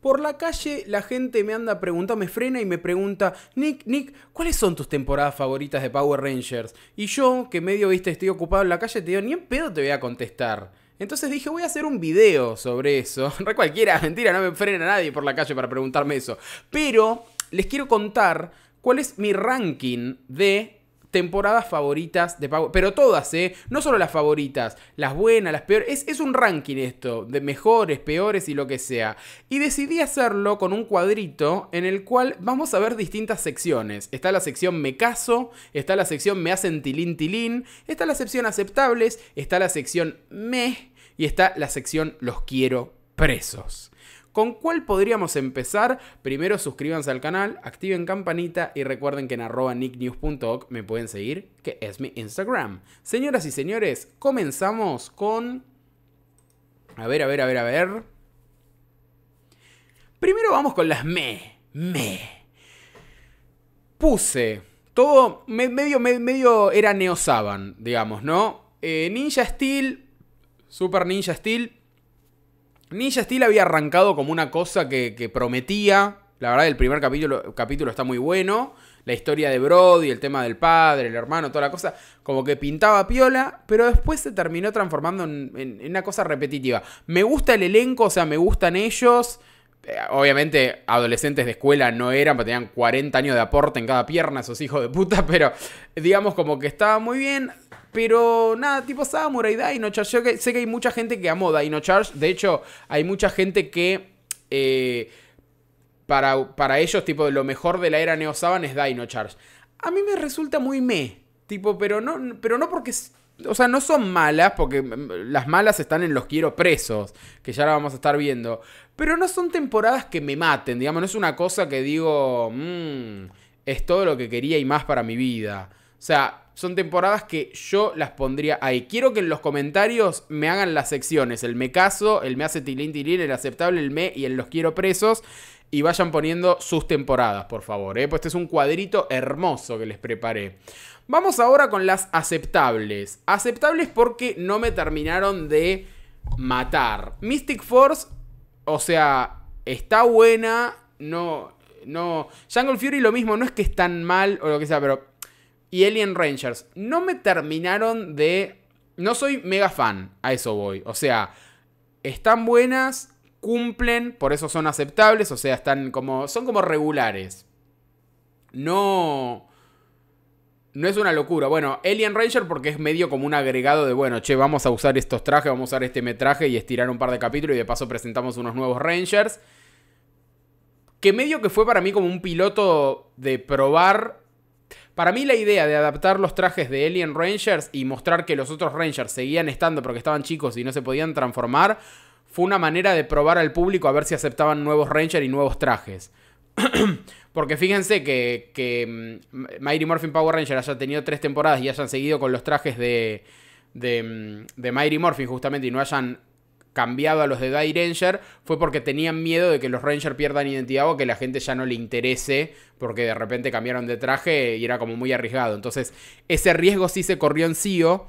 Por la calle la gente me anda preguntando, me frena y me pregunta, Nick, Nick, ¿cuáles son tus temporadas favoritas de Power Rangers? Y yo, que medio, viste, estoy ocupado en la calle, te digo, ni en pedo te voy a contestar. Entonces dije, voy a hacer un video sobre eso. es cualquiera, mentira, no me frena nadie por la calle para preguntarme eso. Pero les quiero contar cuál es mi ranking de temporadas favoritas de pago, Pero todas, ¿eh? No solo las favoritas, las buenas, las peores. Es, es, un ranking esto, de mejores, peores y lo que sea. Y decidí hacerlo con un cuadrito en el cual vamos a ver distintas secciones. Está la sección Me caso, está la sección Me hacen tilín tilín, está la sección Aceptables, está la sección Me y está la sección Los quiero presos. ¿Con cuál podríamos empezar? Primero suscríbanse al canal, activen campanita y recuerden que en arroba nicknews.org me pueden seguir, que es mi Instagram. Señoras y señores, comenzamos con... A ver, a ver, a ver, a ver. Primero vamos con las me. Me. Puse. Todo medio, medio, era Neo digamos, ¿no? Eh, Ninja Steel, Super Ninja Steel, Ninja Steel había arrancado como una cosa que, prometía. La verdad, el primer capítulo, está muy bueno. La historia de Brody, el tema del padre, el hermano, toda la cosa, como que pintaba piola, pero después se terminó transformando en, una cosa repetitiva. Me gusta el elenco, o sea, me gustan ellos. Eh, obviamente, adolescentes de escuela no eran, pero tenían 40 años de aporte en cada pierna, esos hijos de puta, pero digamos como que estaba muy bien pero nada, tipo Samurai, Dino Charge. Yo sé que hay mucha gente que amó Dino Charge. De hecho, hay mucha gente que. Eh, para, para, ellos, tipo, lo mejor de la era Neo Saban es Dino Charge. A mí me resulta muy me. Tipo, pero no, pero no porque. O sea, no son malas, porque las malas están en los quiero presos, que ya la vamos a estar viendo. Pero no son temporadas que me maten, digamos, no es una cosa que digo, mm, es todo lo que quería y más para mi vida. O sea, son temporadas que yo las pondría ahí. Quiero que en los comentarios me hagan las secciones, el me caso, el me hace tilín el aceptable, el me y el los quiero presos. Y vayan poniendo sus temporadas, por favor. ¿eh? Pues este es un cuadrito hermoso que les preparé. Vamos ahora con las aceptables. Aceptables porque no me terminaron de matar. Mystic Force, o sea, está buena. No, no. Jungle Fury lo mismo, no es que es tan mal o lo que sea, pero y Alien Rangers. No me terminaron de... No soy mega fan, a eso voy. O sea, están buenas, cumplen, por eso son aceptables, o sea, están como... Son como regulares. No... No es una locura. Bueno, Alien Ranger porque es medio como un agregado de, bueno, che, vamos a usar estos trajes, vamos a usar este metraje y estirar un par de capítulos y de paso presentamos unos nuevos Rangers. Que medio que fue para mí como un piloto de probar para mí la idea de adaptar los trajes de Alien Rangers y mostrar que los otros Rangers seguían estando porque estaban chicos y no se podían transformar, fue una manera de probar al público a ver si aceptaban nuevos Rangers y nuevos trajes. Porque fíjense que, que mm, Mighty Morphin Power Ranger haya tenido tres temporadas y hayan seguido con los trajes de, de, mm, de Mighty Morphin justamente y no hayan cambiado a los de Die Ranger fue porque tenían miedo de que los Ranger pierdan identidad o que la gente ya no le interese porque de repente cambiaron de traje y era como muy arriesgado. Entonces, ese riesgo sí se corrió en CEO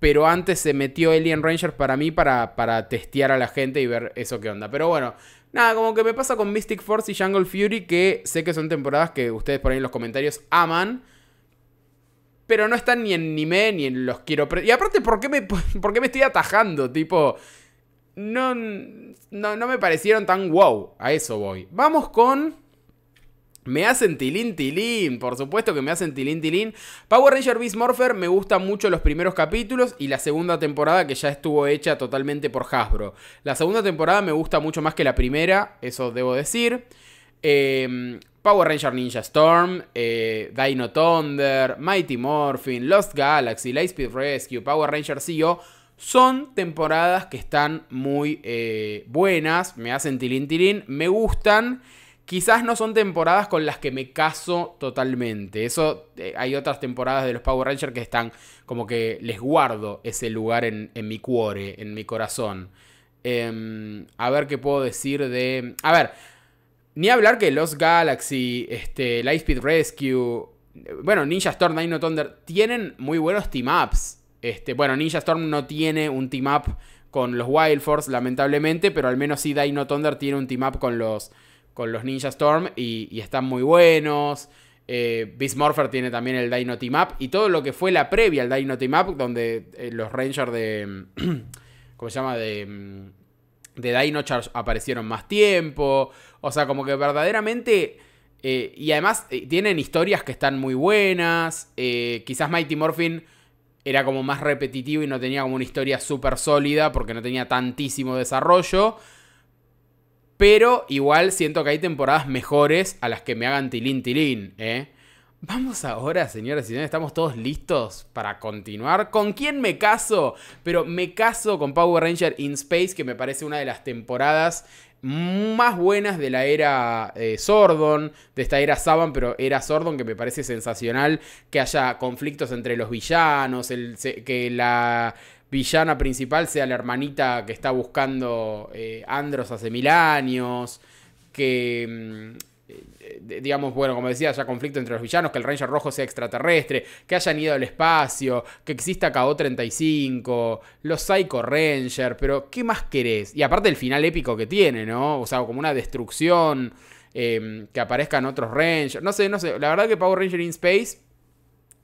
pero antes se metió Alien Rangers para mí para, para testear a la gente y ver eso qué onda. Pero bueno, Nada, como que me pasa con Mystic Force y Jungle Fury, que sé que son temporadas que ustedes por ahí en los comentarios aman. Pero no están ni en anime, ni en los quiero... Y aparte, ¿por qué me, por qué me estoy atajando? Tipo, no, no, me parecieron tan wow. A eso voy. Vamos con me hacen tilín tilín, por supuesto que me hacen tilín tilín. Power Ranger Beast Morpher me gustan mucho los primeros capítulos y la segunda temporada que ya estuvo hecha totalmente por Hasbro. La segunda temporada me gusta mucho más que la primera, eso debo decir. Em, Power Ranger Ninja Storm, eh, Dino Thunder, Mighty Morphin, Lost Galaxy, Lightspeed Rescue, Power Ranger CEO son temporadas que están muy eh, buenas, me hacen tirín tilín, me gustan. Quizás no son temporadas con las que me caso totalmente. Eso eh, hay otras temporadas de los Power Rangers que están como que les guardo ese lugar en, mi cuore, en mi corazón. Em, a ver qué puedo decir de. A ver, ni hablar que Los Galaxy, este, Lightspeed Rescue, eh, bueno, Ninja Storm, Dino Thunder, tienen muy buenos team-ups. Este, bueno, Ninja Storm no tiene un team up con los Wild Force, lamentablemente, pero al menos sí Dino Thunder tiene un team up con los, con los Ninja Storm y, están muy buenos. Eh, Beast Morpher tiene también el Dino Team Up y todo lo que fue la previa al Dino Team Up, donde eh, los Rangers de. ¿Cómo se llama? De. Mm, de Dino Charge aparecieron más tiempo. O sea, como que verdaderamente. Eh, y además eh, tienen historias que están muy buenas. quizás Mighty Morphin era como más repetitivo y no tenía como una historia súper sólida porque no tenía tantísimo desarrollo. Pero igual siento que hay temporadas mejores a las que me hagan tilín tilín, ¿eh? Vamos ahora, señores y señores, estamos todos listos para continuar. ¿Con quién me caso? Pero me caso con Power Ranger in Space, que me parece una de las temporadas más buenas de la era eh, Sordon, de esta era Saban, pero era Sordon que me parece sensacional que haya conflictos entre los villanos, que la villana principal sea la hermanita que está buscando eh, Andros hace mil años, que mm, eh, eh, digamos, bueno, como decía, ya conflicto entre los villanos, que el Ranger Rojo sea extraterrestre, que hayan ido al espacio, que exista KO-35, los Psycho Ranger, pero ¿qué más querés? Y aparte el final épico que tiene, ¿no? O sea, como una destrucción, em, que aparezcan otros Rangers, no sé, no sé, la verdad que Power Ranger in Space...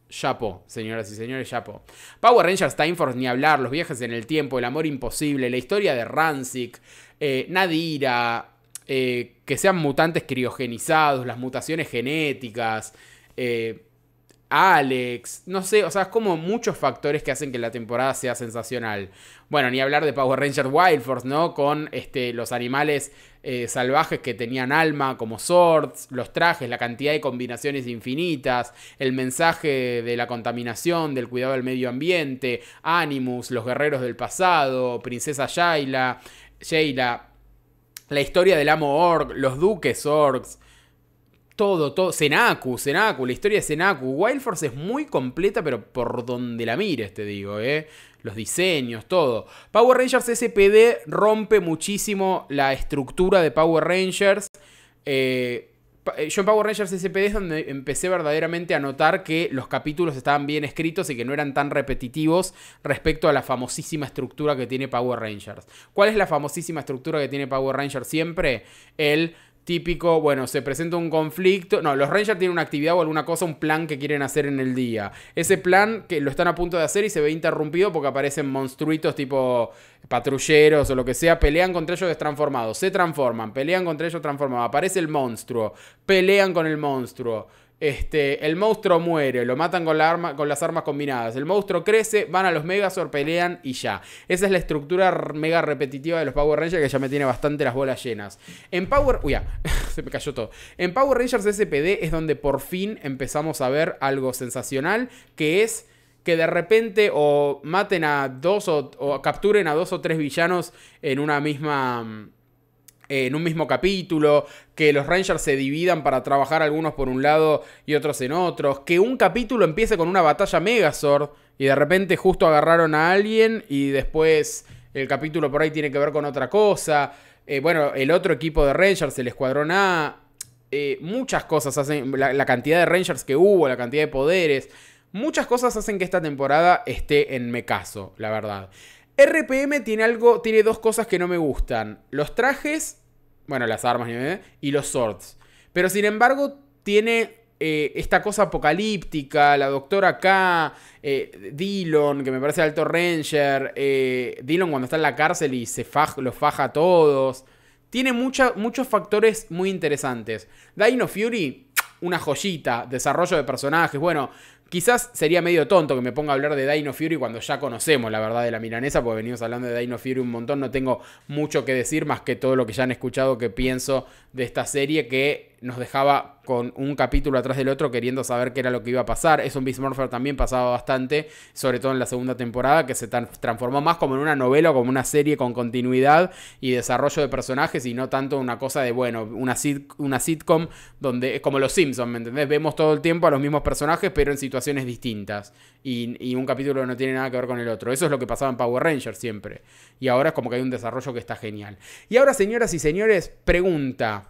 Chapo, señoras y señores, Chapo. Power Rangers Time Force, ni hablar, los viajes en el tiempo, el amor imposible, la historia de Rancic, eh, Nadira, eh, que sean mutantes criogenizados, las mutaciones genéticas, eh, Alex, no sé, o sea, es como muchos factores que hacen que la temporada sea sensacional. Bueno, ni hablar de Power Ranger Wild Force, ¿no? Con este, los animales eh, salvajes que tenían alma, como swords, los trajes, la cantidad de combinaciones infinitas, el mensaje de la contaminación, del cuidado del medio ambiente, Animus, los guerreros del pasado, Princesa Shayla Sheila, la historia del amo Orc, los duques Orcs, todo, todo. Senaku, Senaku, la historia de Senaku. Wild Force es muy completa, pero por donde la mires, te digo, ¿eh? Los diseños, todo. Power Rangers SPD rompe muchísimo la estructura de Power Rangers. Eh, eh, yo en Power Rangers SPD es donde empecé verdaderamente a notar que los capítulos estaban bien escritos y que no eran tan repetitivos respecto a la famosísima estructura que tiene Power Rangers. ¿Cuál es la famosísima estructura que tiene Power Rangers siempre? El típico, bueno, se presenta un conflicto. No, los Rangers tienen una actividad o alguna cosa, un plan que quieren hacer en el día. Ese plan que lo están a punto de hacer y se ve interrumpido porque aparecen monstruitos tipo patrulleros o lo que sea, pelean contra ellos transformados, se transforman, pelean contra ellos transformados, aparece el monstruo, pelean con el monstruo. Este, el monstruo muere, lo matan con, las armas combinadas. El monstruo crece, van a los Megazord, pelean y ya. Esa es la estructura mega repetitiva de los Power Rangers que ya me tiene bastante las bolas llenas. En Power. Uy, se me cayó todo. En Power Rangers SPD es donde por fin empezamos a ver algo sensacional que es que de repente o maten a dos o capturen a dos o tres villanos en una misma mm, en un mismo capítulo, que los Rangers se dividan para trabajar algunos por un lado y otros en otros, que un capítulo empiece con una batalla Megazord y de repente justo agarraron a alguien y después el capítulo por ahí tiene que ver con otra cosa. Eh, bueno, el otro equipo de Rangers, el Escuadrón A, eh, muchas cosas hacen, la, cantidad de Rangers que hubo, la cantidad de poderes, muchas cosas hacen que esta temporada esté en caso la verdad. RPM tiene algo, tiene dos cosas que no me gustan. Los trajes, bueno, las armas ¿eh? y los swords. Pero sin embargo tiene eh, esta cosa apocalíptica, la doctora K, eh, Dillon, que me parece alto ranger, Dillon cuando está en la cárcel y se los faja a todos. Tiene muchos factores muy interesantes. Dino Fury, una joyita, desarrollo de personajes, bueno, Quizás sería medio tonto que me ponga a hablar de Dino Fury cuando ya conocemos la verdad de la milanesa, porque venimos hablando de Dino Fury un montón, no tengo mucho que decir más que todo lo que ya han escuchado que pienso de esta serie que nos dejaba con un capítulo atrás del otro queriendo saber qué era lo que iba a pasar. Eso en Beast también pasaba bastante, sobre todo en la segunda temporada, que se transformó más como en una novela o como una serie con continuidad y desarrollo de personajes y no tanto una cosa de, bueno, una, una sitcom donde es como los Simpsons, ¿me entendés? Vemos todo el tiempo a los mismos personajes pero en situaciones distintas y, y un capítulo no tiene nada que ver con el otro. Eso es lo que pasaba en Power Rangers siempre. Y ahora es como que hay un desarrollo que está genial. Y ahora, señoras y señores, pregunta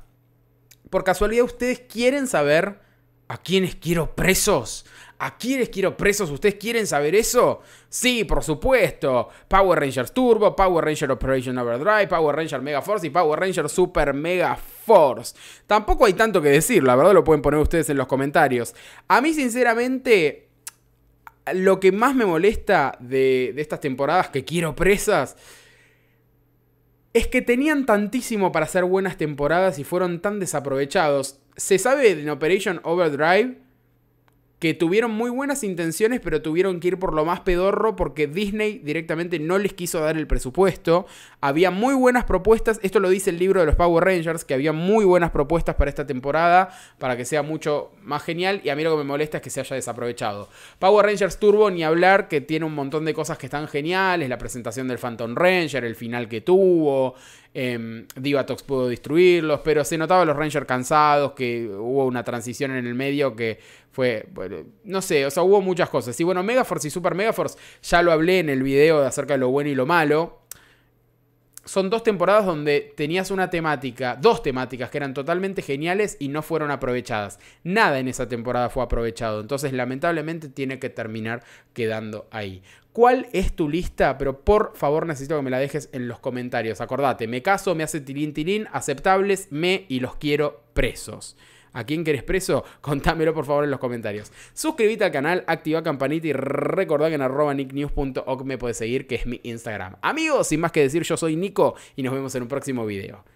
por casualidad ustedes quieren saber a quiénes quiero presos. ¿A quiénes quiero presos? ¿Ustedes quieren saber eso? Sí, por supuesto. Power Rangers Turbo, Power Ranger Operation Overdrive, Power Ranger Mega Force y Power Ranger Super Mega Force. Tampoco hay tanto que decir, la verdad lo pueden poner ustedes en los comentarios. A mí, sinceramente, lo que más me molesta de estas temporadas que quiero presas es que tenían tantísimo para hacer buenas temporadas y fueron tan desaprovechados. Se sabe en Operation Overdrive que tuvieron muy buenas intenciones, pero tuvieron que ir por lo más pedorro porque Disney directamente no les quiso dar el presupuesto. Había muy buenas propuestas, esto lo dice el libro de los Power Rangers, que había muy buenas propuestas para esta temporada, para que sea mucho más genial, y a mí lo que me molesta es que se haya desaprovechado. Power Rangers Turbo, ni hablar, que tiene un montón de cosas que están geniales, la presentación del Phantom Ranger, el final que tuvo, Em, Divatox pudo destruirlos, pero se notaba los Rangers cansados, que hubo una transición en el medio que fue, no sé, o sea, hubo muchas cosas. Y bueno, Megaforce y Super Megaforce, ya lo hablé en el video de acerca de lo bueno y lo malo son dos temporadas donde tenías una temática, dos temáticas que eran totalmente geniales y no fueron aprovechadas. Nada en esa temporada fue aprovechado, entonces lamentablemente tiene que terminar quedando ahí. ¿Cuál es tu lista? Pero por favor necesito que me la dejes en los comentarios. Acordate, me caso, me hace tilín tilín, aceptables, me y los quiero presos. ¿A quién querés preso? Contámelo por favor en los comentarios. Suscríbete al canal, activa campanita y recordá que en arroba nicknews.org me puedes seguir, que es mi Instagram. Amigos, sin más que decir, yo soy Nico y nos vemos en un próximo video.